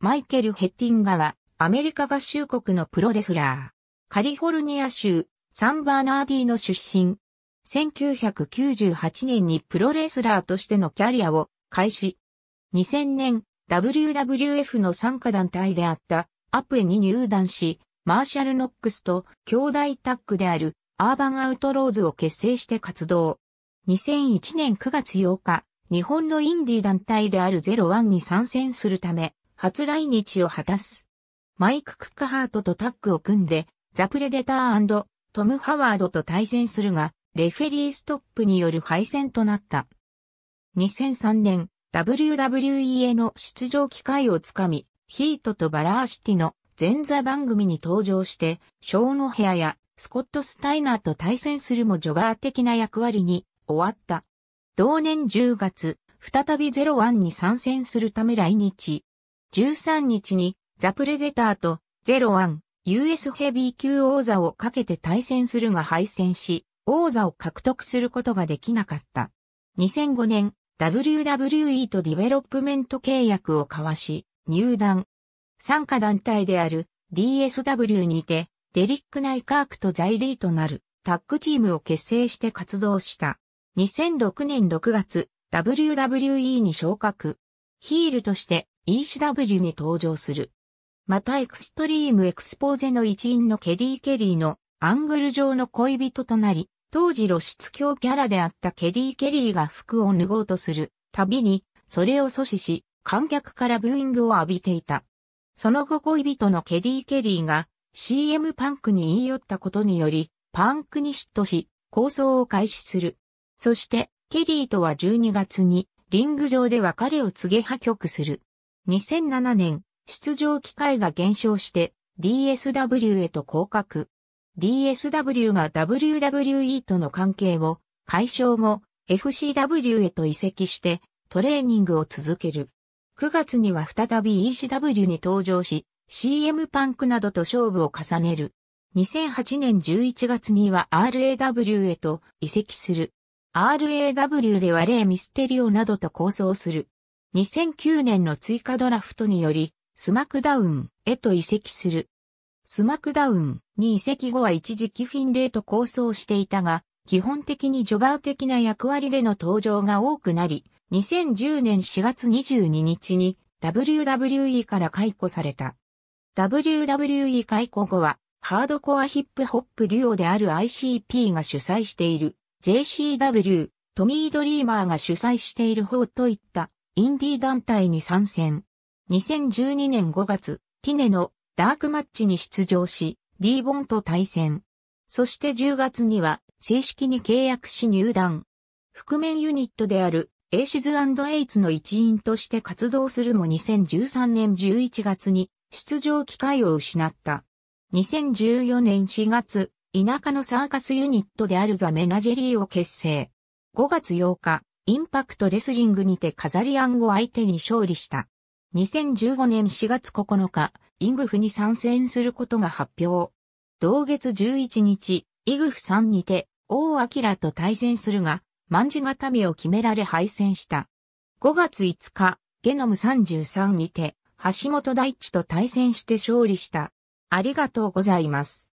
マイケル・ヘッティンガは、アメリカ合衆国のプロレスラー。カリフォルニア州、サンバーナーディの出身。1998年にプロレスラーとしてのキャリアを開始。2000年、WWF の参加団体であったアプエに入団し、マーシャル・ノックスと兄弟タッグであるアーバン・アウトローズを結成して活動。2001年9月8日、日本のインディ団体であるゼロワンに参戦するため、初来日を果たす。マイク・クックハートとタッグを組んで、ザ・プレデタートム・ハワードと対戦するが、レフェリーストップによる敗戦となった。2003年、WWE への出場機会をつかみ、ヒートとバラーシティの前座番組に登場して、ショーの部屋やスコット・スタイナーと対戦するもジョバー的な役割に終わった。同年10月、再びゼロワンに参戦するため来日、13日にザ・プレデターとゼロワン US ヘビー級王座をかけて対戦するが敗戦し、王座を獲得することができなかった。2005年、WWE とディベロップメント契約を交わし、入団。参加団体である DSW にて、デリック・ナイカークとザイリーとなるタッグチームを結成して活動した。2006年6月、WWE に昇格。ヒールとして ECW に登場する。またエクストリームエクスポーゼの一員のケリー・ケリーのアングル上の恋人となり、当時露出狂キャラであったケリー・ケリーが服を脱ごうとするたびに、それを阻止し、観客からブーイングを浴びていた。その後恋人のケリー・ケリーが CM パンクに言い寄ったことにより、パンクに嫉妬し、構想を開始する。そして、ケリーとは12月に、リング上で別れを告げ破局する。2007年、出場機会が減少して DSW へと降格。DSW が WWE との関係を解消後、FCW へと移籍してトレーニングを続ける。9月には再び ECW に登場し、CM パンクなどと勝負を重ねる。2008年11月には RAW へと移籍する。RAW ではレイ・ミステリオなどと構想する。2009年の追加ドラフトにより、スマクダウンへと移籍する。スマクダウンに移籍後は一時期フィンレイと構想していたが、基本的にジョバー的な役割での登場が多くなり、2010年4月22日に WWE から解雇された。WWE 解雇後は、ハードコアヒップホップデュオである ICP が主催している JCW、トミー・ドリーマーが主催している方といったインディー団体に参戦。2012年5月、ティネのダークマッチに出場し、ディーボンと対戦。そして10月には正式に契約し入団。覆面ユニットであるエイシズエイツの一員として活動するも2013年11月に出場機会を失った。2014年4月、田舎のサーカスユニットであるザ・メナジェリーを結成。5月8日、インパクトレスリングにてカザリアンを相手に勝利した。2015年4月9日、イグフに参戦することが発表。同月11日、イグフ3にて、王明と対戦するが、万事固めを決められ敗戦した。5月5日、ゲノム33にて、橋本大地と対戦して勝利した。ありがとうございます。